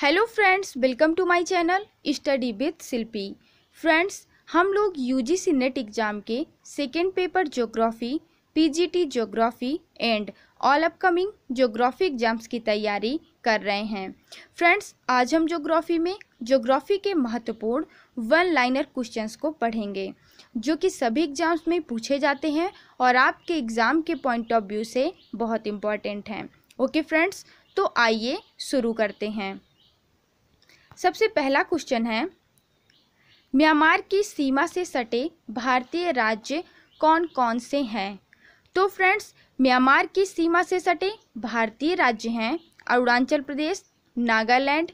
hello friends welcome to my channel study with Shilpi friends हम लोग UGC NET exam के second paper geography PGT geography and all upcoming geography exams की तैयारी कर रहे हैं फ्रेंड्स आज हम ज्योग्राफी में ज्योग्राफी के महत्वपूर्ण वन लाइनर क्वेश्चंस को पढ़ेंगे जो कि सभी एग्ज़ाम्स में पूछे जाते हैं और आपके एग्ज़ाम के पॉइंट ऑफ व्यू से बहुत इम्पॉर्टेंट हैं ओके फ्रेंड्स तो आइए शुरू करते हैं सबसे पहला क्वेश्चन है म्यांमार की सीमा से सटे भारतीय राज्य कौन कौन से हैं तो फ्रेंड्स म्यांमार की सीमा से सटे भारतीय राज्य हैं अरुणाचल प्रदेश नागालैंड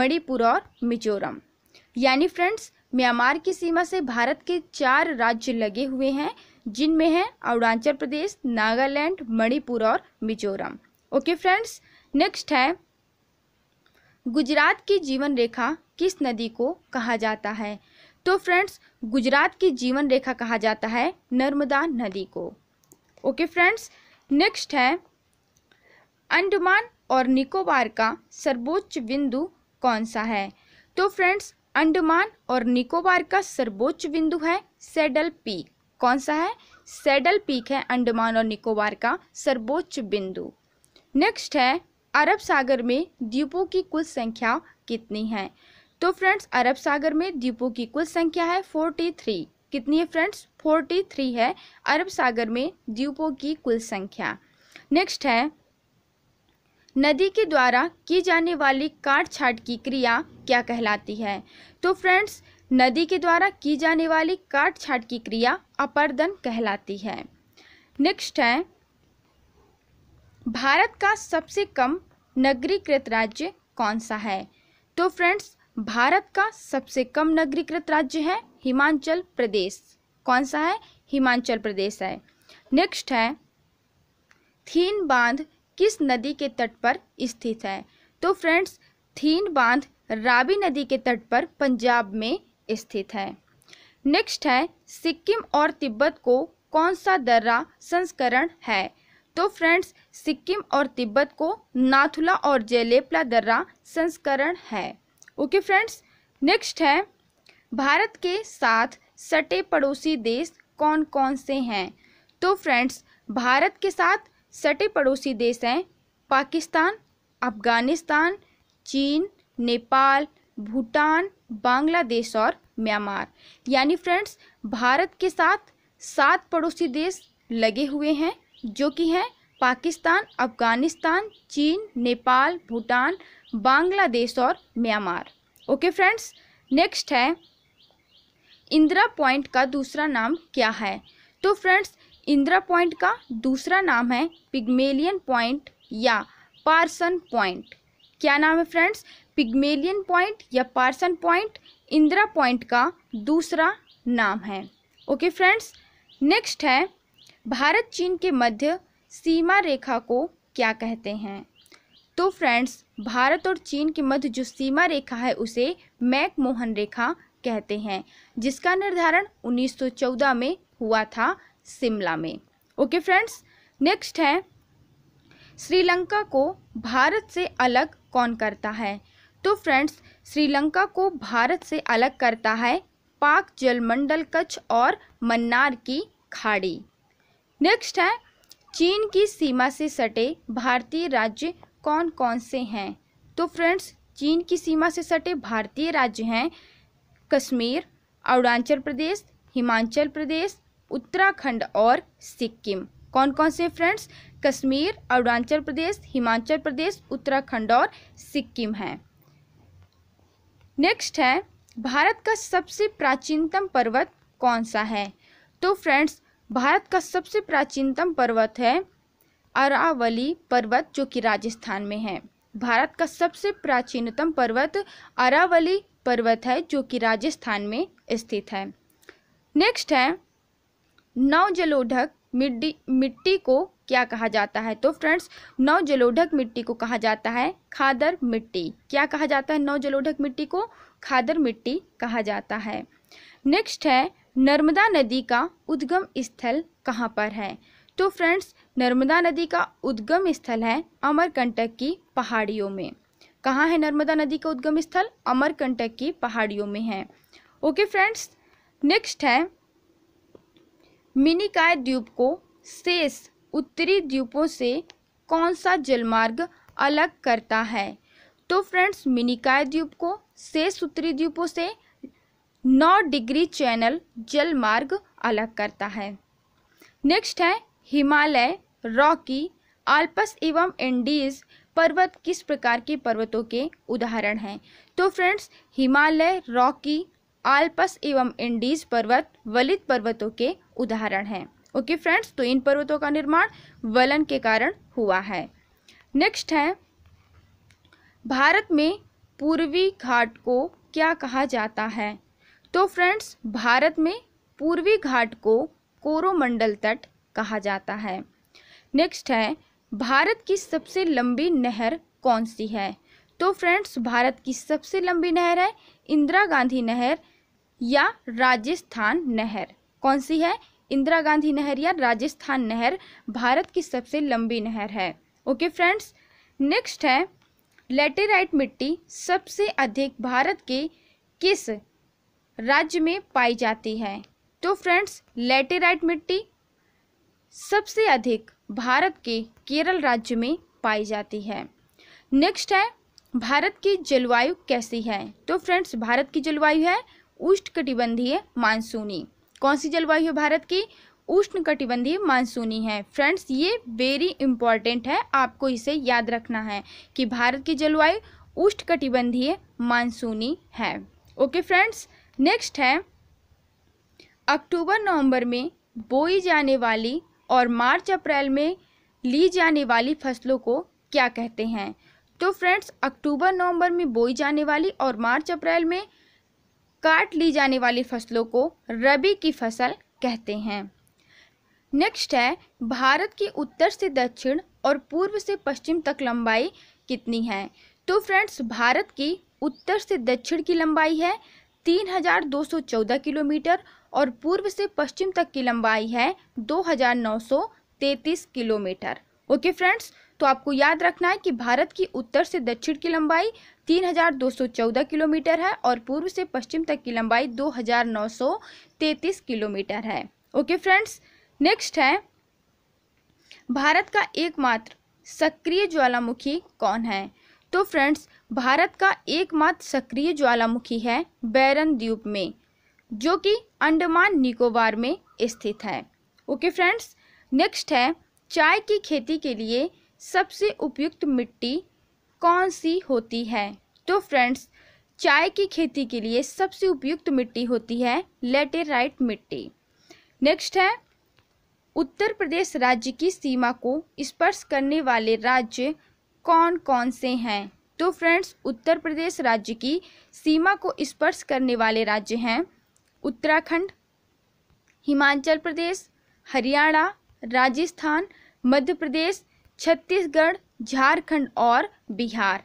मणिपुर और मिजोरम यानी फ्रेंड्स म्यांमार की सीमा से भारत के चार राज्य लगे हुए हैं जिनमें हैं अरुणाचल प्रदेश नागालैंड मणिपुर और मिजोरम ओके फ्रेंड्स नेक्स्ट है गुजरात की जीवन रेखा किस नदी को कहा जाता है तो फ्रेंड्स गुजरात की जीवन रेखा कहा जाता है नर्मदा नदी को ओके फ्रेंड्स नेक्स्ट है अंडमान और निकोबार का सर्वोच्च बिंदु कौन सा है तो फ्रेंड्स अंडमान और निकोबार का सर्वोच्च बिंदु है सेडल पीक कौन सा है सेडल पीक है अंडमान और निकोबार का सर्वोच्च बिंदु नेक्स्ट है अरब सागर में द्वीपों की कुल संख्या कितनी है तो फ्रेंड्स अरब सागर में द्वीपों की कुल संख्या है फोर्टी थ्री कितनी है फ्रेंड्स फोर्टी थ्री है अरब सागर में द्वीपों की कुल संख्या नेक्स्ट है नदी के द्वारा की जाने वाली काट छाट की क्रिया क्या कहलाती है तो फ्रेंड्स नदी के द्वारा की जाने वाली काट छाट की क्रिया अपर्दन कहलाती है नेक्स्ट है भारत का सबसे कम नगरीकृत राज्य कौन सा है तो फ्रेंड्स भारत का सबसे कम नगरीकृत राज्य है हिमाचल प्रदेश कौन सा है हिमाचल प्रदेश है नेक्स्ट है थीन बांध किस नदी के तट पर स्थित है तो फ्रेंड्स थीन बांध रावी नदी के तट पर पंजाब में स्थित है नेक्स्ट है सिक्किम और तिब्बत को कौन सा दर्रा संस्करण है तो फ्रेंड्स सिक्किम और तिब्बत को नाथुला और जेलेपला दर्रा संस्करण है ओके फ्रेंड्स नेक्स्ट है भारत के साथ सटे पड़ोसी देश कौन कौन से हैं तो फ्रेंड्स भारत के साथ सटे पड़ोसी देश हैं पाकिस्तान अफगानिस्तान चीन नेपाल भूटान बांग्लादेश और म्यांमार यानी फ्रेंड्स भारत के साथ सात पड़ोसी देश लगे हुए हैं जो कि हैं पाकिस्तान अफगानिस्तान चीन नेपाल भूटान बांग्लादेश और म्यांमार ओके फ्रेंड्स नेक्स्ट है इंदिरा पॉइंट का दूसरा नाम क्या है तो फ्रेंड्स इंदिरा पॉइंट का दूसरा नाम है पिग्मेलियन पॉइंट या पार्सन पॉइंट क्या नाम है फ्रेंड्स पिग्मेलियन पॉइंट या पार्सन पॉइंट इंदिरा पॉइंट का दूसरा नाम है ओके फ्रेंड्स नेक्स्ट है भारत चीन के मध्य सीमा रेखा को क्या कहते हैं तो फ्रेंड्स भारत और चीन के मध्य जो सीमा रेखा है उसे मैक मोहन रेखा कहते हैं जिसका निर्धारण 1914 में हुआ था शिमला में ओके फ्रेंड्स नेक्स्ट है श्रीलंका को भारत से अलग कौन करता है तो फ्रेंड्स श्रीलंका को भारत से अलग करता है पाक जलमंडल कच्छ और मन्नार की खाड़ी नेक्स्ट है चीन की सीमा से सटे भारतीय राज्य कौन कौन से हैं तो फ्रेंड्स चीन की सीमा से सटे भारतीय राज्य हैं कश्मीर अरुणाचल प्रदेश हिमाचल प्रदेश उत्तराखंड और सिक्किम कौन कौन से फ्रेंड्स कश्मीर अरुणाचल प्रदेश हिमाचल प्रदेश उत्तराखंड और सिक्किम हैं नेक्स्ट है भारत का सबसे प्राचीनतम पर्वत कौन सा है तो फ्रेंड्स भारत का सबसे प्राचीनतम पर्वत है अरावली पर्वत जो कि राजस्थान में है भारत का सबसे प्राचीनतम पर्वत अरावली पर्वत है जो कि राजस्थान में स्थित है नेक्स्ट है नव जलोढ़क मिट्टी मिट्टी को क्या कहा जाता है तो फ्रेंड्स नव जलोढ़क मिट्टी को कहा जाता है खादर मिट्टी क्या कहा जाता है नव जलोढ़क मिट्टी को खादर मिट्टी कहा जाता है नेक्स्ट है नर्मदा नदी का उद्गम स्थल कहाँ पर है तो फ्रेंड्स नर्मदा नदी का उद्गम स्थल है अमरकंटक की पहाड़ियों में कहाँ है नर्मदा नदी का उद्गम स्थल अमरकंटक की पहाड़ियों में है ओके फ्रेंड्स नेक्स्ट है मिनिकाय द्वीप को शेष उत्तरी द्वीपों से कौन सा जलमार्ग अलग करता है तो फ्रेंड्स मिनिकाय द्वीप को शेष उत्तरी द्वीपों से नौ डिग्री चैनल जल मार्ग अलग करता है नेक्स्ट है हिमालय रॉकी आल्पस एवं एंडीज पर्वत किस प्रकार के पर्वतों के उदाहरण हैं तो फ्रेंड्स हिमालय रॉकी आल्पस एवं एंडीज पर्वत वलित पर्वतों के उदाहरण हैं ओके फ्रेंड्स तो इन पर्वतों का निर्माण वलन के कारण हुआ है नेक्स्ट है भारत में पूर्वी घाट को क्या कहा जाता है तो फ्रेंड्स भारत में पूर्वी घाट को कोरोमंडल तट कहा जाता है नेक्स्ट है भारत की सबसे लंबी नहर कौन सी है तो फ्रेंड्स भारत की सबसे लंबी नहर है इंदिरा गांधी नहर या राजस्थान नहर कौन सी है इंदिरा गांधी नहर या राजस्थान नहर भारत की सबसे लंबी नहर है ओके फ्रेंड्स नेक्स्ट है लेटेराइट मिट्टी सबसे अधिक भारत के किस राज्य में पाई जाती है तो फ्रेंड्स लेटेराइट मिट्टी सबसे अधिक भारत के केरल राज्य में पाई जाती है नेक्स्ट है भारत की जलवायु कैसी है तो फ्रेंड्स भारत की जलवायु है उष्णकटिबंधीय मानसूनी कौन सी जलवायु है भारत की उष्णकटिबंधीय मानसूनी है फ्रेंड्स ये वेरी इंपॉर्टेंट है आपको इसे याद रखना है कि भारत की जलवायु उष्णकटिबंधीय मानसूनी है ओके फ्रेंड्स नेक्स्ट है अक्टूबर नवंबर में बोई जाने वाली और मार्च अप्रैल में ली जाने वाली फसलों को क्या कहते हैं तो फ्रेंड्स अक्टूबर नवंबर में बोई जाने वाली और मार्च अप्रैल में काट ली जाने वाली फसलों को रबी की फसल कहते हैं नेक्स्ट है भारत की उत्तर से दक्षिण और पूर्व से पश्चिम तक लंबाई कितनी है तो फ्रेंड्स भारत की उत्तर से दक्षिण की लंबाई है 3,214 किलोमीटर और पूर्व से पश्चिम तक की लंबाई है 2,933 किलोमीटर ओके फ्रेंड्स तो आपको याद रखना है कि भारत की उत्तर से दक्षिण की लंबाई 3,214 किलोमीटर है और पूर्व से पश्चिम तक की लंबाई 2,933 किलोमीटर है ओके फ्रेंड्स नेक्स्ट है भारत का एकमात्र सक्रिय ज्वालामुखी कौन है तो फ्रेंड्स भारत का एकमात्र सक्रिय ज्वालामुखी है बैरन द्वीप में जो कि अंडमान निकोबार में स्थित है ओके फ्रेंड्स नेक्स्ट है चाय की खेती के लिए सबसे उपयुक्त मिट्टी कौन सी होती है तो फ्रेंड्स चाय की खेती के लिए सबसे उपयुक्त मिट्टी होती है लेटेराइट मिट्टी नेक्स्ट है उत्तर प्रदेश राज्य की सीमा को स्पर्श करने वाले राज्य कौन कौन से हैं तो फ्रेंड्स उत्तर प्रदेश राज्य की सीमा को स्पर्श करने वाले राज्य हैं उत्तराखंड हिमाचल प्रदेश हरियाणा राजस्थान मध्य प्रदेश छत्तीसगढ़ झारखंड और बिहार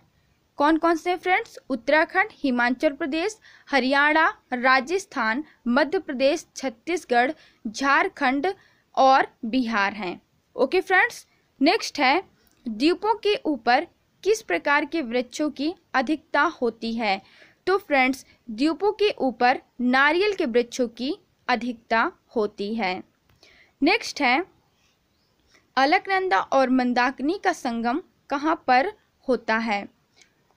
कौन कौन से फ्रेंड्स उत्तराखंड हिमाचल प्रदेश हरियाणा राजस्थान मध्य प्रदेश छत्तीसगढ़ झारखंड और बिहार हैं ओके फ्रेंड्स नेक्स्ट है द्वीपों के ऊपर किस प्रकार के वृक्षों की अधिकता होती है तो फ्रेंड्स द्वीपों के ऊपर नारियल के वृक्षों की अधिकता होती है नेक्स्ट है अलकनंदा और मंदाकिनी का संगम कहाँ पर होता है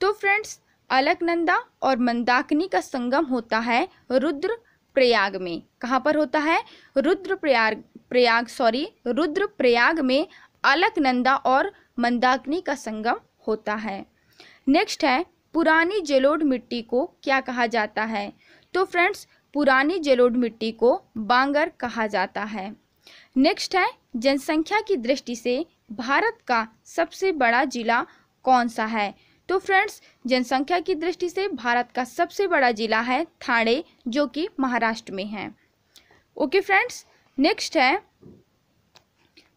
तो फ्रेंड्स अलकनंदा और मंदाकिनी का संगम होता है रुद्र प्रयाग में कहाँ पर होता है Rudraprayag Prayag sorry Rudraprayag में अलकनंदा और मंदाकिनी का संगम होता है नेक्स्ट है पुरानी जलोड मिट्टी को क्या कहा जाता है तो फ्रेंड्स पुरानी जलोड मिट्टी को बांगर कहा जाता है नेक्स्ट है जनसंख्या की दृष्टि से भारत का सबसे बड़ा जिला कौन सा है तो फ्रेंड्स जनसंख्या की दृष्टि से भारत का सबसे बड़ा जिला है थाणे जो कि महाराष्ट्र में है ओके फ्रेंड्स नेक्स्ट है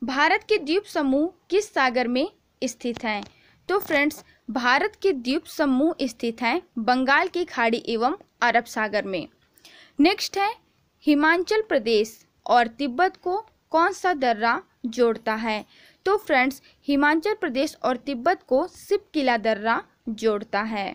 भारत के द्वीप समूह किस सागर में स्थित हैं तो फ्रेंड्स भारत के द्वीप समूह स्थित हैं बंगाल की खाड़ी एवं अरब सागर में नेक्स्ट है हिमाचल प्रदेश और तिब्बत को कौन सा दर्रा जोड़ता है तो फ्रेंड्स हिमाचल प्रदेश और तिब्बत को सिप किला दर्रा जोड़ता है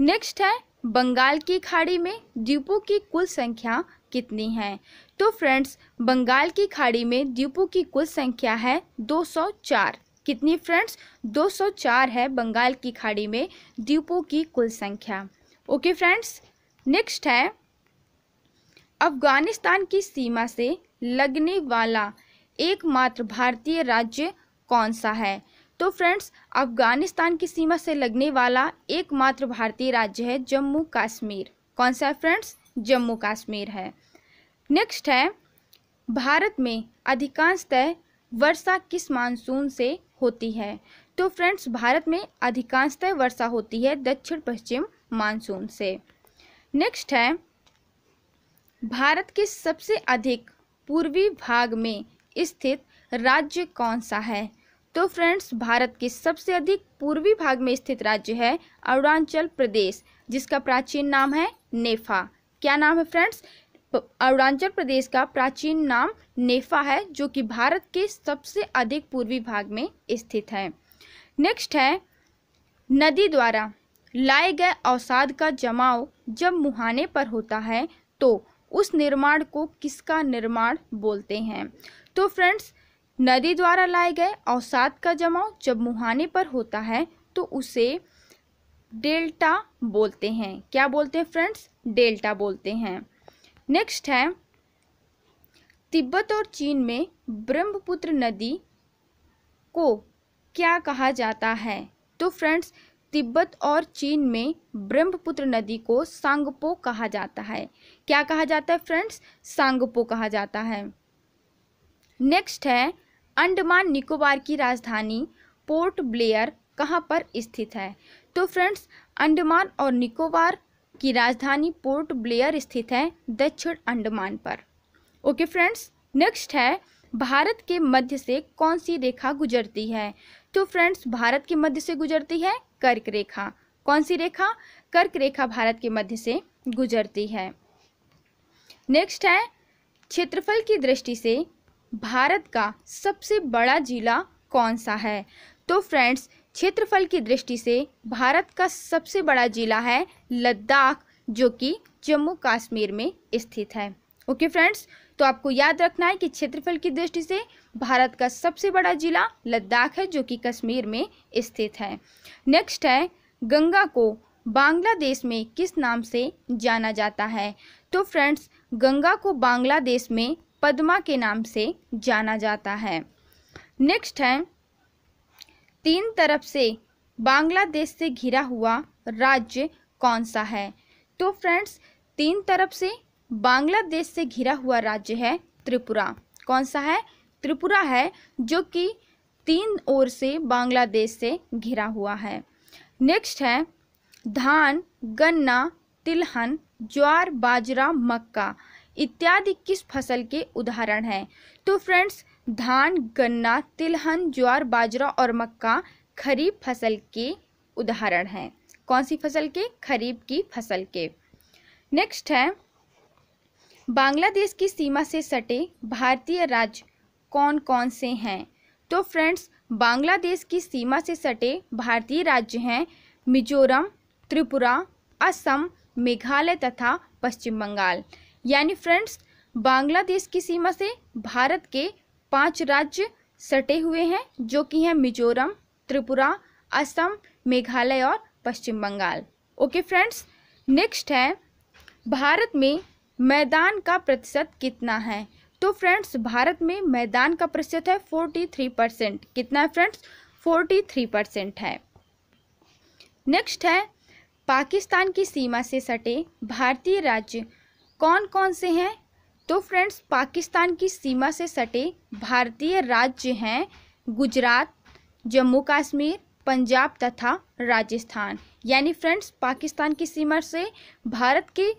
नेक्स्ट है बंगाल की खाड़ी में द्वीपों की कुल संख्या कितनी है तो फ्रेंड्स बंगाल की खाड़ी में द्वीपों की कुल संख्या है 204 कितनी फ्रेंड्स 204 है बंगाल की खाड़ी में द्वीपों की कुल संख्या ओके फ्रेंड्स नेक्स्ट है अफगानिस्तान की सीमा से लगने वाला एकमात्र भारतीय राज्य कौन सा है तो फ्रेंड्स अफगानिस्तान की सीमा से लगने वाला एकमात्र भारतीय राज्य है जम्मू कश्मीर कौन सा है फ्रेंड्स जम्मू कश्मीर है नेक्स्ट है भारत में अधिकांशतः वर्षा किस मानसून से होती है तो फ्रेंड्स भारत में अधिकांशतः वर्षा होती है दक्षिण पश्चिम मानसून से नेक्स्ट है भारत के सबसे अधिक पूर्वी भाग में स्थित राज्य कौन सा है तो फ्रेंड्स भारत के सबसे अधिक पूर्वी भाग में स्थित राज्य है अरुणाचल प्रदेश जिसका प्राचीन नाम है नेफा क्या नाम है फ्रेंड्स अरुणाचल प्रदेश का प्राचीन नाम नेफा है जो कि भारत के सबसे अधिक पूर्वी भाग में स्थित है नेक्स्ट है नदी द्वारा लाए गए अवसाद का जमाव जब मुहाने पर होता है तो उस निर्माण को किसका निर्माण बोलते हैं तो फ्रेंड्स नदी द्वारा लाए गए अवसाद का जमाव जब मुहाने पर होता है तो उसे डेल्टा बोलते हैं क्या बोलते हैं फ्रेंड्स डेल्टा बोलते हैं नेक्स्ट है तिब्बत और चीन में ब्रह्मपुत्र नदी को क्या कहा जाता है तो फ्रेंड्स तिब्बत और चीन में ब्रह्मपुत्र नदी को सांगपो कहा जाता है क्या कहा जाता है फ्रेंड्स सांगपो कहा जाता है नेक्स्ट है अंडमान निकोबार की राजधानी पोर्ट ब्लेयर कहाँ पर स्थित है तो फ्रेंड्स अंडमान और निकोबार की राजधानी पोर्ट ब्लेयर स्थित है दक्षिण अंडमान पर ओके फ्रेंड्स नेक्स्ट है भारत के मध्य से कौन सी रेखा गुजरती है तो फ्रेंड्स भारत के मध्य से गुजरती है कर्क रेखा कौन सी रेखा कर्क रेखा भारत के मध्य से गुजरती है नेक्स्ट है क्षेत्रफल की दृष्टि से भारत का सबसे बड़ा जिला कौन सा है तो फ्रेंड्स क्षेत्रफल की दृष्टि से भारत का सबसे बड़ा जिला है लद्दाख जो कि जम्मू कश्मीर में स्थित है ओके okay फ्रेंड्स तो आपको याद रखना है कि क्षेत्रफल की दृष्टि से भारत का सबसे बड़ा जिला लद्दाख है जो कि कश्मीर में स्थित है नेक्स्ट है गंगा को बांग्लादेश में किस नाम से जाना जाता है तो फ्रेंड्स गंगा को बांग्लादेश में पद्मा के नाम से जाना जाता है नेक्स्ट है तीन तरफ से बांग्लादेश से घिरा हुआ राज्य कौन सा है तो फ्रेंड्स तीन तरफ से बांग्लादेश से घिरा हुआ राज्य है त्रिपुरा कौन सा है त्रिपुरा है जो कि तीन ओर से बांग्लादेश से घिरा हुआ है नेक्स्ट है धान गन्ना तिलहन ज्वार बाजरा मक्का इत्यादि किस फसल के उदाहरण हैं तो फ्रेंड्स धान गन्ना तिलहन ज्वार बाजरा और मक्का खरीफ फसल के उदाहरण हैं कौन सी फसल के खरीफ की फसल के नेक्स्ट है बांग्लादेश की सीमा से सटे भारतीय राज्य कौन कौन से हैं तो फ्रेंड्स बांग्लादेश की सीमा से सटे भारतीय राज्य हैं मिजोरम त्रिपुरा असम मेघालय तथा पश्चिम बंगाल यानी फ्रेंड्स बांग्लादेश की सीमा से भारत के पांच राज्य सटे हुए हैं जो कि हैं मिजोरम त्रिपुरा असम मेघालय और Paschim Bangal okay friends next है भारत में मैदान का प्रतिशत कितना है तो फ्रेंड्स भारत में मैदान का प्रतिशत है फोर्टी थ्री परसेंट कितना है फ्रेंड्स फोर्टी थ्री परसेंट है नेक्स्ट है पाकिस्तान की सीमा से सटे भारतीय राज्य कौन कौन से हैं तो फ्रेंड्स पाकिस्तान की सीमा से सटे भारतीय राज्य हैं गुजरात जम्मू कश्मीर पंजाब तथा राजस्थान यानी फ्रेंड्स पाकिस्तान की सीमा से भारत के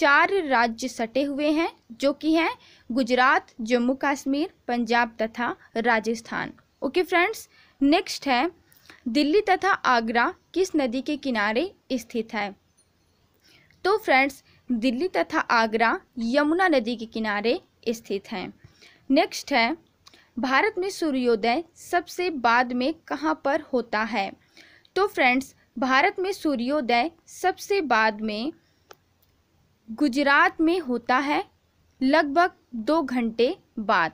चार राज्य सटे हुए हैं जो कि हैं गुजरात जम्मू कश्मीर पंजाब तथा राजस्थान ओके फ्रेंड्स नेक्स्ट है दिल्ली तथा आगरा किस नदी के किनारे स्थित है तो फ्रेंड्स दिल्ली तथा आगरा यमुना नदी के किनारे स्थित हैं नेक्स्ट है भारत में सूर्योदय सबसे बाद में कहाँ पर होता है तो फ्रेंड्स भारत में सूर्योदय सबसे बाद में गुजरात में होता है लगभग दो घंटे बाद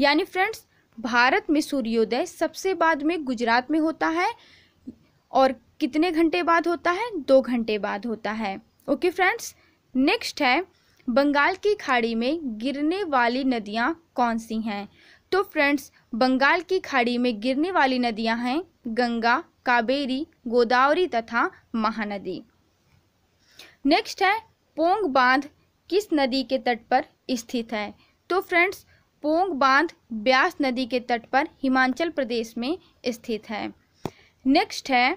यानी फ्रेंड्स भारत में सूर्योदय सबसे बाद में गुजरात में होता है और कितने घंटे बाद होता है दो घंटे बाद होता है ओके फ्रेंड्स नेक्स्ट है बंगाल की खाड़ी में गिरने वाली नदियाँ कौन सी हैं तो फ्रेंड्स बंगाल की खाड़ी में गिरने वाली नदियाँ हैं गंगा कावेरी गोदावरी तथा महानदी नेक्स्ट है पोंग बांध किस नदी के तट पर स्थित है तो फ्रेंड्स पोंग बांध ब्यास नदी के तट पर हिमाचल प्रदेश में स्थित है नेक्स्ट है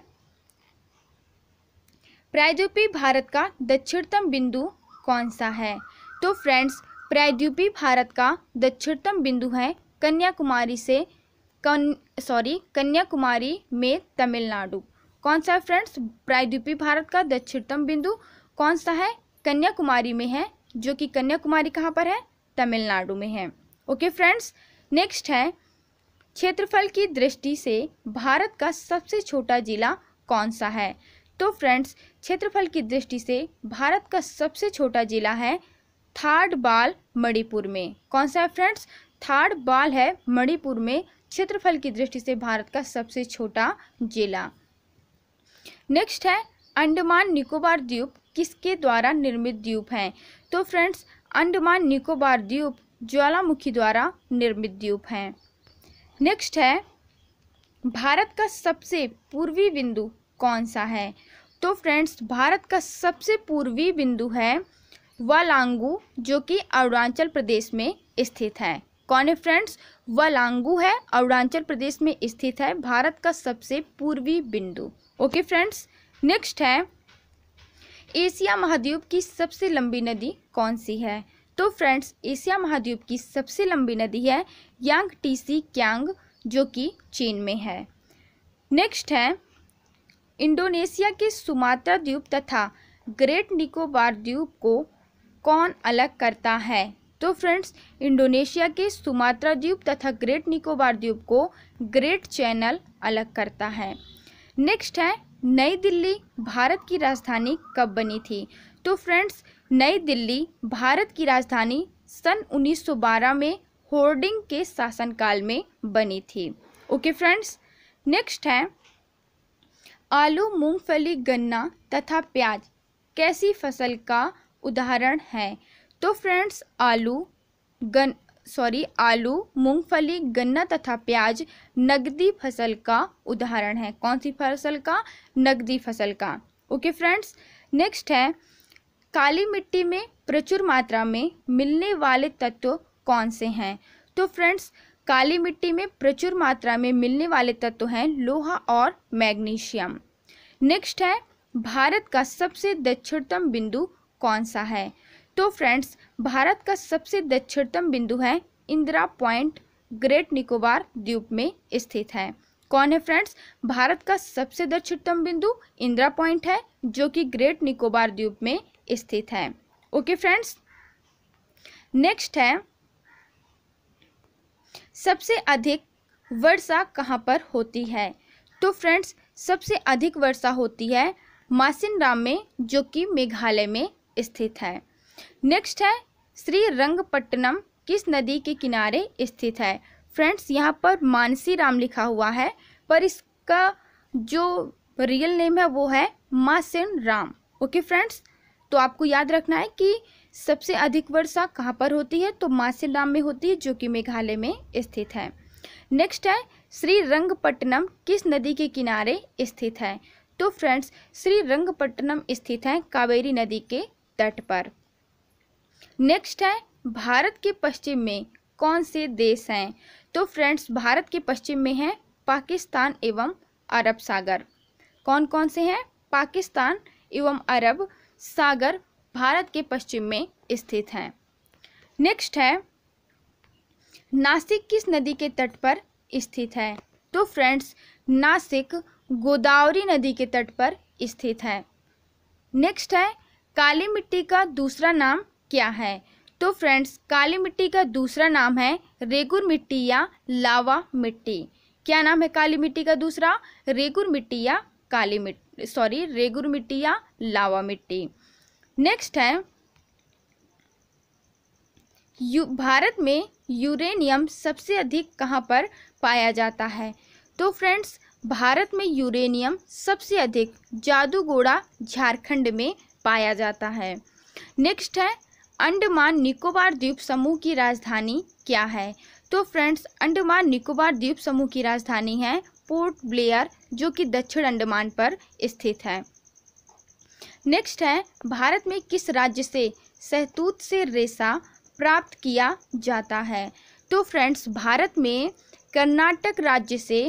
प्रायद्वीपी भारत का दक्षिणतम बिंदु कौन सा है तो फ्रेंड्स प्रायद्वीपी भारत का दक्षिणतम बिंदु है कन्याकुमारी से कन सॉरी कन्याकुमारी में तमिलनाडु कौन सा है फ्रेंड्स प्रायद्वीपी भारत का दक्षिणतम बिंदु कौन सा है कन्याकुमारी में है जो कि कन्याकुमारी कहाँ पर है तमिलनाडु में है ओके फ्रेंड्स नेक्स्ट है क्षेत्रफल की दृष्टि से भारत का सबसे छोटा जिला कौन सा है तो फ्रेंड्स क्षेत्रफल की दृष्टि से भारत का सबसे छोटा जिला है थार्ड बाल मणिपुर में कौन सा है फ्रेंड्स थार्ड बाल है मणिपुर में क्षेत्रफल की दृष्टि से भारत का सबसे छोटा जिला नेक्स्ट है अंडमान निकोबार द्वीप किसके द्वारा निर्मित द्वीप हैं तो फ्रेंड्स अंडमान निकोबार द्वीप ज्वालामुखी द्वारा निर्मित द्वीप हैं नेक्स्ट है भारत का सबसे पूर्वी बिंदु कौन सा है तो फ्रेंड्स भारत का सबसे पूर्वी बिंदु है वालांगू जो कि अरुणाचल प्रदेश में स्थित है कौन है फ्रेंड्स वालांगू है अरुणाचल प्रदेश में स्थित है भारत का सबसे पूर्वी बिंदु ओके फ्रेंड्स नेक्स्ट है एशिया महाद्वीप की सबसे लंबी नदी कौन सी है तो फ्रेंड्स एशिया महाद्वीप की सबसे लंबी नदी है यांग टीसी क्यांग जो कि चीन में है नेक्स्ट है इंडोनेशिया के सुमात्रा द्वीप तथा ग्रेट निकोबार द्वीप को कौन अलग करता है तो फ्रेंड्स इंडोनेशिया के सुमात्रा द्वीप तथा ग्रेट निकोबार द्वीप को ग्रेट चैनल अलग करता है नेक्स्ट है नई दिल्ली भारत की राजधानी कब बनी थी तो फ्रेंड्स नई दिल्ली भारत की राजधानी सन 1912 में होर्डिंग के शासनकाल में बनी थी ओके फ्रेंड्स नेक्स्ट है आलू मूंगफली गन्ना तथा प्याज कैसी फसल का उदाहरण है तो फ्रेंड्स आलू गन सॉरी आलू मूंगफली गन्ना तथा प्याज नगदी फसल का उदाहरण है कौन सी फसल का नगदी फसल का ओके फ्रेंड्स नेक्स्ट है काली मिट्टी में प्रचुर मात्रा में मिलने वाले तत्व कौन से हैं तो फ्रेंड्स काली मिट्टी में प्रचुर मात्रा में मिलने वाले तत्व हैं लोहा और मैग्नीशियम नेक्स्ट है भारत का सबसे दक्षिणतम बिंदु कौन सा है तो फ्रेंड्स भारत का सबसे दक्षिणतम बिंदु है इंदिरा पॉइंट ग्रेट निकोबार द्वीप में स्थित है कौन है फ्रेंड्स भारत का सबसे दक्षिणतम बिंदु इंदिरा पॉइंट है जो कि ग्रेट निकोबार द्वीप में स्थित है ओके फ्रेंड्स नेक्स्ट है सबसे अधिक वर्षा कहाँ पर होती है तो फ्रेंड्स सबसे अधिक वर्षा होती है मासिनराम में जो कि मेघालय में स्थित है नेक्स्ट है श्री रंगपट्टनम किस नदी के किनारे स्थित है फ्रेंड्स यहाँ पर मानसी राम लिखा हुआ है पर इसका जो रियल नेम है वो है मासिन राम ओके फ्रेंड्स तो आपको याद रखना है कि सबसे अधिक वर्षा कहाँ पर होती है तो मासिलाम में होती है जो कि मेघालय में स्थित है नेक्स्ट है श्री रंगपट्टनम किस नदी के किनारे स्थित है तो फ्रेंड्स श्री रंगपट्टनम स्थित है कावेरी नदी के तट पर नेक्स्ट है भारत के पश्चिम में कौन से देश हैं तो फ्रेंड्स भारत के पश्चिम में है पाकिस्तान एवं अरब सागर कौन कौन से हैं पाकिस्तान एवं अरब सागर भारत के पश्चिम में स्थित हैं नेक्स्ट है नासिक किस नदी के तट पर स्थित है तो फ्रेंड्स नासिक गोदावरी नदी के तट पर स्थित है नेक्स्ट है काली मिट्टी का दूसरा नाम क्या है तो फ्रेंड्स काली मिट्टी का दूसरा नाम है रेगुर मिट्टी या लावा मिट्टी क्या नाम है काली मिट्टी का दूसरा रेगुर मिट्टी या काली मिट्टी सॉरी रेगुर मिट्टी या लावा मिट्टी नेक्स्ट है यू भारत में यूरेनियम सबसे अधिक कहाँ पर पाया जाता है तो फ्रेंड्स भारत में यूरेनियम सबसे अधिक जादूगोड़ा झारखंड में पाया जाता है नेक्स्ट है अंडमान निकोबार द्वीप समूह की राजधानी क्या है तो फ्रेंड्स अंडमान निकोबार द्वीप समूह की राजधानी है पोर्ट ब्लेयर जो कि दक्षिण अंडमान पर स्थित है नेक्स्ट है भारत में किस राज्य से सहतूत से रेशा प्राप्त किया जाता है तो फ्रेंड्स भारत में कर्नाटक राज्य से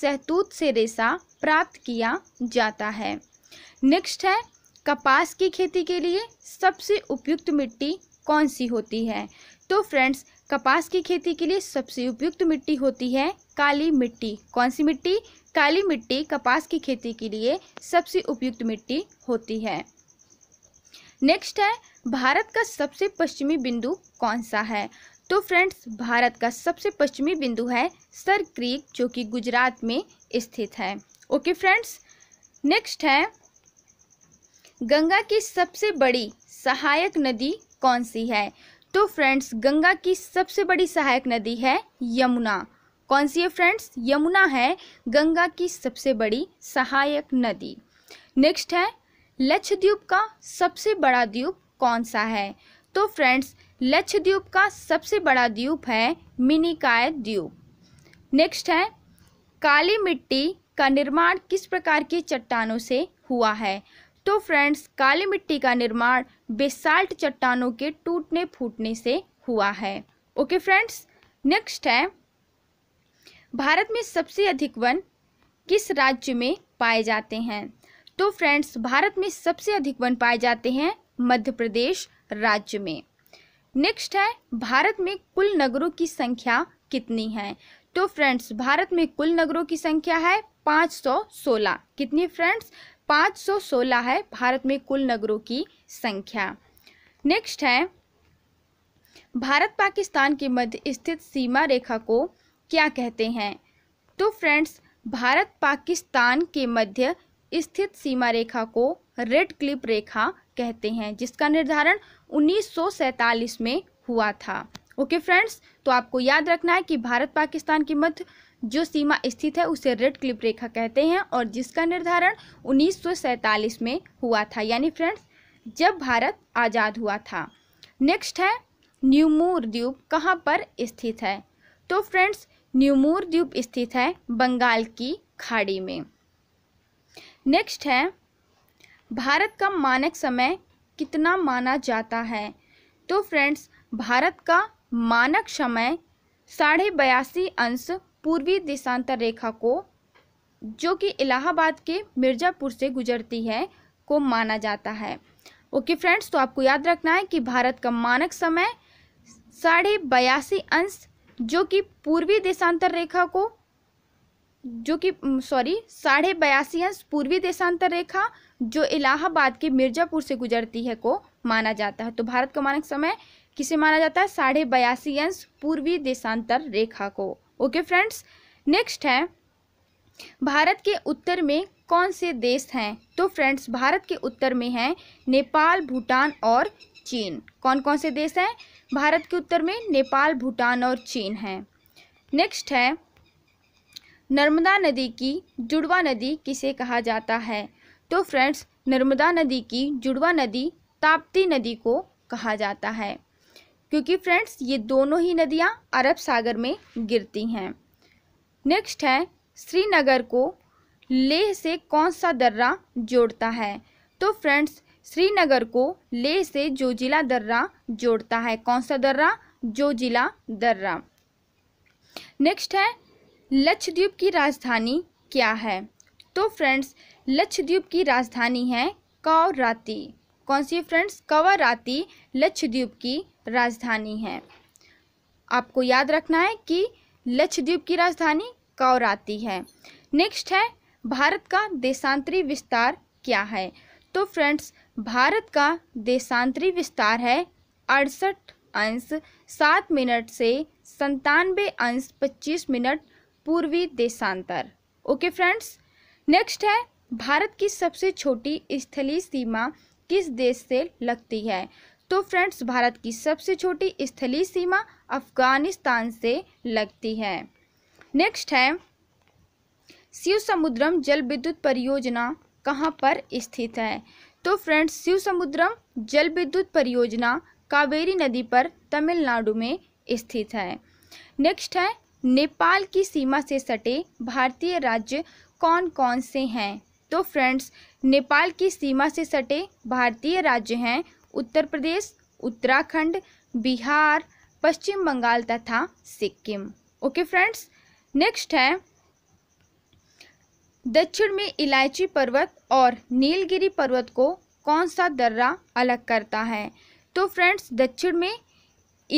सहतूत से रेशा प्राप्त किया जाता है नेक्स्ट है कपास की खेती के लिए सबसे उपयुक्त मिट्टी कौन सी होती है तो फ्रेंड्स कपास की खेती के लिए सबसे उपयुक्त मिट्टी होती है काली मिट्टी कौन सी मिट्टी काली मिट्टी कपास की खेती के लिए सबसे उपयुक्त मिट्टी होती है नेक्स्ट है भारत का सबसे पश्चिमी बिंदु कौन सा है तो फ्रेंड्स भारत का सबसे पश्चिमी बिंदु है सर क्रीक जो कि गुजरात में स्थित है ओके फ्रेंड्स नेक्स्ट है गंगा की सबसे बड़ी सहायक नदी कौन सी है तो फ्रेंड्स गंगा की सबसे बड़ी सहायक नदी है यमुना कौन सी है फ्रेंड्स यमुना है गंगा की सबसे बड़ी सहायक नदी नेक्स्ट है लक्षद्वीप का सबसे बड़ा द्वीप कौन सा है तो फ्रेंड्स लक्षद्वीप का सबसे बड़ा द्वीप है मिनीकाय द्वीप नेक्स्ट है काली मिट्टी का निर्माण किस प्रकार की चट्टानों से हुआ है तो फ्रेंड्स काली मिट्टी का निर्माण बेसाल्ट चट्टानों के टूटने फूटने से हुआ है ओके फ्रेंड्स नेक्स्ट है भारत में सबसे अधिक वन किस राज्य में पाए जाते हैं तो फ्रेंड्स भारत में सबसे अधिक वन पाए जाते हैं मध्य प्रदेश राज्य में नेक्स्ट है भारत में कुल नगरों की संख्या कितनी है तो फ्रेंड्स भारत में कुल नगरों की संख्या है 516 कितनी फ्रेंड्स 516 है भारत में कुल नगरों की संख्या नेक्स्ट है भारत पाकिस्तान के मध्य स्थित सीमा रेखा को क्या कहते हैं तो फ्रेंड्स भारत पाकिस्तान के मध्य स्थित सीमा रेखा को रेड क्लिप रेखा कहते हैं जिसका निर्धारण 1947 में हुआ था ओके फ्रेंड्स तो आपको याद रखना है कि भारत पाकिस्तान के मध्य जो सीमा स्थित है उसे रेड क्लिप रेखा कहते हैं और जिसका निर्धारण 1947 में हुआ था यानी फ्रेंड्स जब भारत आज़ाद हुआ था नेक्स्ट है न्यूमूर द्वीप कहाँ पर स्थित है तो फ्रेंड्स न्यूमूर द्वीप स्थित है बंगाल की खाड़ी में नेक्स्ट है भारत का मानक समय कितना माना जाता है तो फ्रेंड्स भारत का मानक समय साढ़े बयासी अंश पूर्वी देशांतर रेखा को जो कि इलाहाबाद के मिर्ज़ापुर से गुजरती है को माना जाता है ओके फ्रेंड्स तो आपको याद रखना है कि भारत का मानक समय साढ़े बयासी अंश जो कि पूर्वी देशांतर रेखा को जो कि सॉरी साढ़े बयासी अंश पूर्वी देशांतर रेखा जो इलाहाबाद के मिर्जापुर से गुजरती है को माना जाता है तो भारत का मानक समय किसे माना जाता है साढ़े बयासी अंश पूर्वी देशांतर रेखा को ओके फ्रेंड्स नेक्स्ट है भारत के उत्तर में कौन से देश हैं तो फ्रेंड्स भारत के उत्तर में हैं नेपाल भूटान और चीन कौन कौन से देश हैं भारत के उत्तर में नेपाल भूटान और चीन है नेक्स्ट है नर्मदा नदी की जुड़वा नदी किसे कहा जाता है तो फ्रेंड्स नर्मदा नदी की जुड़वा नदी ताप्ती नदी को कहा जाता है क्योंकि फ्रेंड्स ये दोनों ही नदियाँ अरब सागर में गिरती हैं नेक्स्ट है श्रीनगर को लेह से कौन सा दर्रा जोड़ता है तो फ्रेंड्स श्रीनगर को ले से जो जिला दर्रा जोड़ता है कौन सा दर्रा जो जिला दर्रा नेक्स्ट है लक्षद्वीप की राजधानी क्या है तो फ्रेंड्स लक्षद्वीप की राजधानी है कौराती कौन सी फ्रेंड्स कवराती लक्षद्वीप की राजधानी है आपको याद रखना है कि लक्षद्वीप की राजधानी कौराती है नेक्स्ट है भारत का देशांतरी विस्तार क्या है तो फ्रेंड्स भारत का देशांतरी विस्तार है अड़सठ अंश सात मिनट से संतानवे अंश पच्चीस मिनट पूर्वी देशांतर ओके फ्रेंड्स नेक्स्ट है भारत की सबसे छोटी स्थलीय सीमा किस देश से लगती है तो फ्रेंड्स भारत की सबसे छोटी स्थलीय सीमा अफगानिस्तान से लगती है नेक्स्ट है शिव समुद्रम जल विद्युत परियोजना कहाँ पर स्थित है तो फ्रेंड्स शिव समुद्रम जल विद्युत परियोजना कावेरी नदी पर तमिलनाडु में स्थित है नेक्स्ट है नेपाल की सीमा से सटे भारतीय राज्य कौन कौन से हैं तो फ्रेंड्स नेपाल की सीमा से सटे भारतीय राज्य हैं उत्तर प्रदेश उत्तराखंड बिहार पश्चिम बंगाल तथा सिक्किम ओके फ्रेंड्स नेक्स्ट है दक्षिण में इलायची पर्वत और नीलगिरी पर्वत को कौन सा दर्रा अलग करता है तो फ्रेंड्स दक्षिण में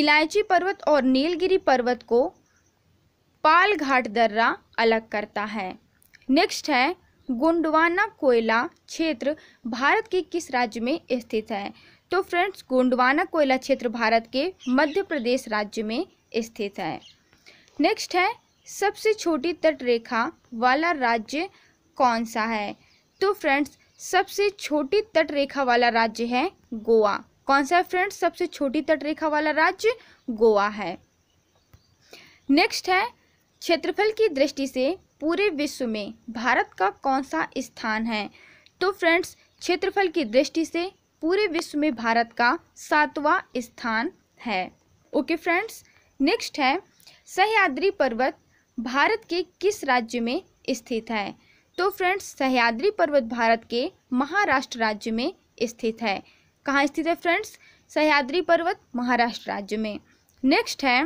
इलायची पर्वत और नीलगिरी पर्वत को पालघाट दर्रा अलग करता है नेक्स्ट है गोंडवाना कोयला क्षेत्र भारत के किस राज्य में स्थित है तो फ्रेंड्स गोंडवाना कोयला क्षेत्र भारत के मध्य प्रदेश राज्य में स्थित है नेक्स्ट है सबसे छोटी तटरेखा वाला राज्य कौन सा है तो फ्रेंड्स सबसे छोटी तटरेखा वाला राज्य है गोवा कौन सा है फ्रेंड्स सबसे छोटी तटरेखा वाला राज्य गोवा है नेक्स्ट है क्षेत्रफल की दृष्टि से पूरे विश्व में भारत का कौन सा स्थान है तो फ्रेंड्स क्षेत्रफल की दृष्टि से पूरे विश्व में भारत का सातवां स्थान है ओके फ्रेंड्स नेक्स्ट है सहयाद्री पर्वत भारत के किस राज्य में स्थित है तो फ्रेंड्स सह्याद्री पर्वत भारत के महाराष्ट्र राज्य में स्थित है कहाँ स्थित है फ्रेंड्स सह्याद्री पर्वत महाराष्ट्र राज्य में नेक्स्ट है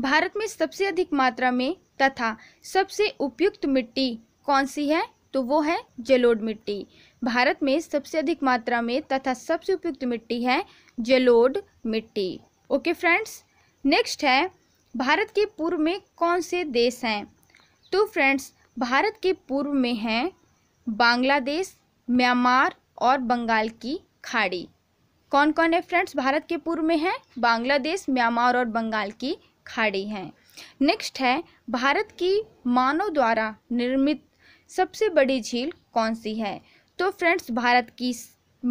भारत में सबसे अधिक मात्रा में तथा सबसे उपयुक्त मिट्टी कौन सी है तो वो है जलोड मिट्टी भारत में सबसे अधिक मात्रा में तथा सबसे उपयुक्त मिट्टी है जलोड मिट्टी ओके फ्रेंड्स नेक्स्ट है भारत के पूर्व में कौन से देश हैं तो फ्रेंड्स भारत के पूर्व में हैं बांग्लादेश म्यांमार और बंगाल की खाड़ी कौन कौन है फ्रेंड्स भारत के पूर्व में हैं बांग्लादेश म्यांमार और बंगाल की खाड़ी हैं नेक्स्ट है भारत की मानव द्वारा निर्मित सबसे बड़ी झील कौन सी है तो फ्रेंड्स भारत की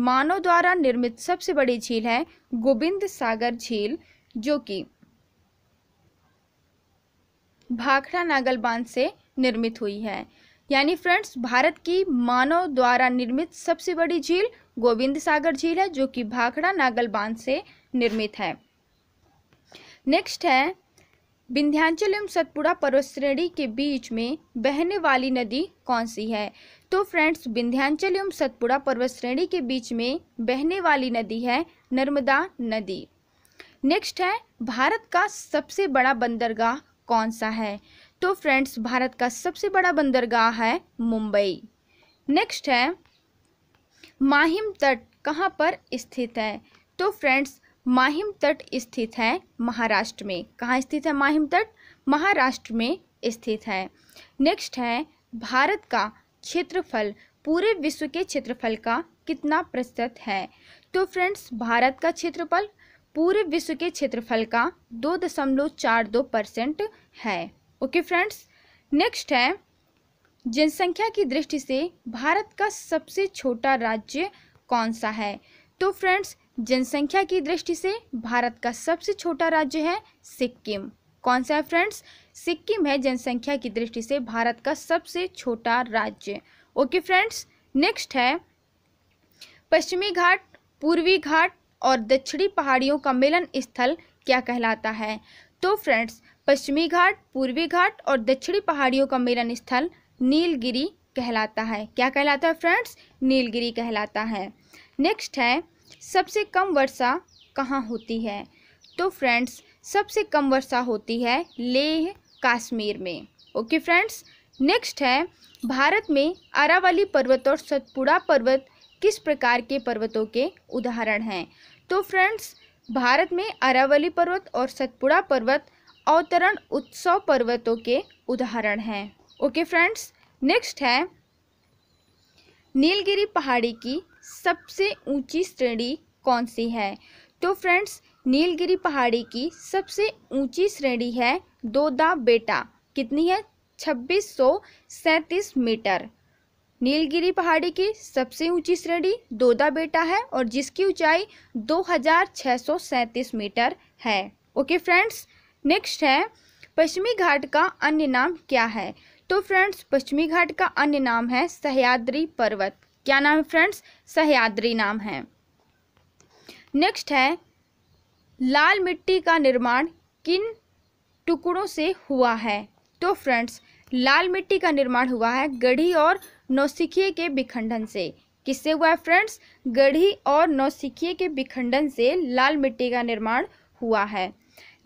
मानव द्वारा निर्मित सबसे बड़ी झील है गोविंद सागर झील जो कि भाखड़ा नागल बांध से निर्मित हुई है यानी फ्रेंड्स भारत की मानव द्वारा निर्मित सबसे बड़ी झील गोविंद सागर झील है जो कि भाखड़ा नागल बांध से निर्मित है नेक्स्ट है विंध्यांचल एवं सतपुड़ा पर्वत श्रेणी के बीच में बहने वाली नदी कौन सी है तो फ्रेंड्स विंध्यांचल एवं सतपुड़ा पर्वत श्रेणी के बीच में बहने वाली नदी है नर्मदा नदी नेक्स्ट है भारत का सबसे बड़ा बंदरगाह कौन सा है तो फ्रेंड्स भारत का सबसे बड़ा बंदरगाह है मुंबई नेक्स्ट है माहिम तट कहाँ पर स्थित है तो फ्रेंड्स माहिम तट स्थित है महाराष्ट्र में कहाँ स्थित है माहिम तट महाराष्ट्र में स्थित है नेक्स्ट है भारत का क्षेत्रफल पूरे विश्व के क्षेत्रफल का कितना प्रतिशत है तो फ्रेंड्स भारत का क्षेत्रफल पूरे विश्व के क्षेत्रफल का दो दशमलव चार दो परसेंट है ओके फ्रेंड्स नेक्स्ट है जनसंख्या की दृष्टि से भारत का सबसे छोटा राज्य कौन सा है तो फ्रेंड्स जनसंख्या की दृष्टि से भारत का सबसे छोटा राज्य है सिक्किम कौन सा है फ्रेंड्स सिक्किम है जनसंख्या की दृष्टि से भारत का सबसे छोटा राज्य ओके फ्रेंड्स नेक्स्ट है पश्चिमी घाट पूर्वी घाट और दक्षिणी पहाड़ियों का मिलन स्थल क्या कहलाता है तो फ्रेंड्स पश्चिमी घाट पूर्वी घाट और दक्षिणी पहाड़ियों का मिलन स्थल नीलगिरी कहलाता है क्या कहलाता है फ्रेंड्स नीलगिरी कहलाता है नेक्स्ट है सबसे कम वर्षा कहाँ होती है तो फ्रेंड्स सबसे कम वर्षा होती है लेह कश्मीर में ओके फ्रेंड्स नेक्स्ट है भारत में अरावली पर्वत और सतपुड़ा पर्वत किस प्रकार के पर्वतों के उदाहरण हैं तो फ्रेंड्स भारत में अरावली पर्वत और सतपुड़ा पर्वत अवतरण उत्सव पर्वतों के उदाहरण हैं ओके फ्रेंड्स नेक्स्ट है नीलगिरी पहाड़ी की सबसे ऊंची श्रेणी कौन सी है तो फ्रेंड्स नीलगिरी पहाड़ी की सबसे ऊंची श्रेणी है दोदा बेटा कितनी है छब्बीस मीटर नीलगिरी पहाड़ी की सबसे ऊंची श्रेणी दोदा बेटा है और जिसकी ऊंचाई 2637 मीटर है ओके फ्रेंड्स नेक्स्ट है पश्चिमी घाट का अन्य नाम क्या है तो फ्रेंड्स पश्चिमी घाट का अन्य नाम है सहयाद्री पर्वत क्या नाम है फ्रेंड्स सहयाद्री नाम है नेक्स्ट है लाल मिट्टी का निर्माण किन टुकड़ों से हुआ है तो फ्रेंड्स लाल मिट्टी का निर्माण हुआ है गढ़ी और नौसिखिए के विखंडन से किससे हुआ है फ्रेंड्स गढ़ी और नौसिखिए के विखंडन से लाल मिट्टी का निर्माण हुआ है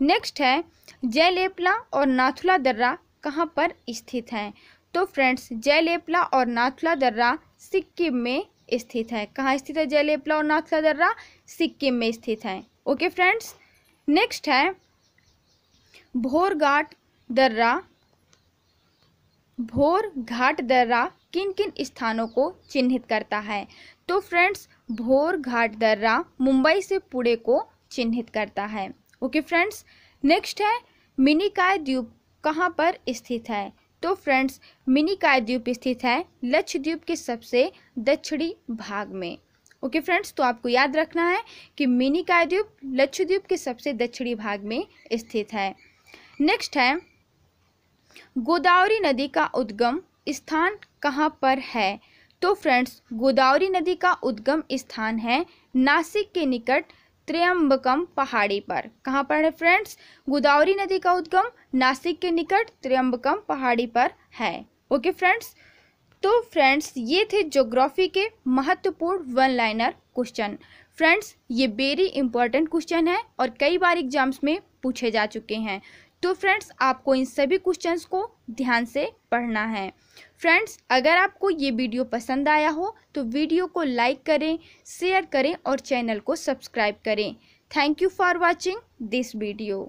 नेक्स्ट है जयलेपला और नाथुला दर्रा कहाँ पर स्थित हैं तो फ्रेंड्स जयलेपला और नाथुला दर्रा सिक्किम में स्थित है कहाँ स्थित है जयलेपला और नाथुला दर्रा सिक्किम में स्थित है ओके फ्रेंड्स नेक्स्ट है भोरघाट दर्रा भोर घाट दर्रा किन किन स्थानों को चिन्हित करता है तो फ्रेंड्स भोर घाट दर्रा मुंबई से पुणे को चिन्हित करता है ओके फ्रेंड्स नेक्स्ट है मिनिकाय द्वीप कहाँ पर स्थित है तो फ्रेंड्स मिनिकाय द्वीप स्थित है लक्षद्वीप के सबसे दक्षिणी भाग में ओके okay फ्रेंड्स तो आपको याद रखना है कि मिनी कायद्वीप लक्षद्वीप के सबसे दक्षिणी भाग में स्थित है नेक्स्ट है गोदावरी नदी का उद्गम स्थान कहाँ पर है तो फ्रेंड्स गोदावरी नदी का उद्गम स्थान है नासिक के निकट त्र्यंबकम पहाड़ी पर कहाँ पर है फ्रेंड्स गोदावरी नदी का उद्गम नासिक के निकट त्र्यंबकम पहाड़ी पर है ओके फ्रेंड्स तो फ्रेंड्स ये थे ज्योग्राफी के महत्वपूर्ण वन लाइनर क्वेश्चन फ्रेंड्स ये वेरी इंपॉर्टेंट क्वेश्चन है और कई बार एग्जाम्स में पूछे जा चुके हैं तो फ्रेंड्स आपको इन सभी क्वेश्चंस को ध्यान से पढ़ना है फ्रेंड्स अगर आपको ये वीडियो पसंद आया हो तो वीडियो को लाइक करें शेयर करें और चैनल को सब्सक्राइब करें thank you for watching this video